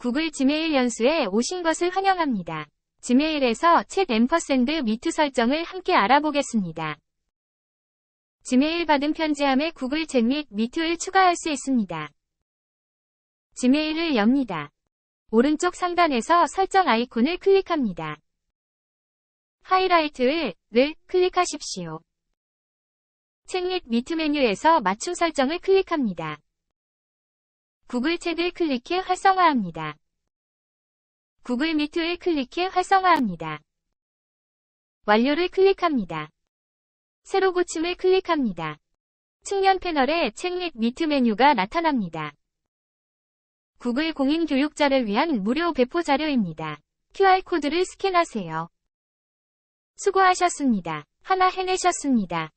구글 지메일 연수에 오신 것을 환영합니다. 지메일에서 챗 앰퍼샌드 미트 설정을 함께 알아보겠습니다. 지메일 받은 편지함에 구글 챗및 미트를 추가할 수 있습니다. 지메일을 엽니다. 오른쪽 상단에서 설정 아이콘을 클릭합니다. 하이라이트를 를 클릭하십시오. 책 및 미트 메뉴에서 맞춤 설정을 클릭합니다. 구글 챗을 클릭해 활성화합니다. 구글 미트를 클릭해 활성화합니다. 완료를 클릭합니다. 새로 고침을 클릭합니다. 측면 패널에 책 및 미트 메뉴가 나타납니다. 구글 공인 교육자를 위한 무료 배포 자료입니다. QR코드를 스캔하세요. 수고하셨습니다. 하나 해내셨습니다.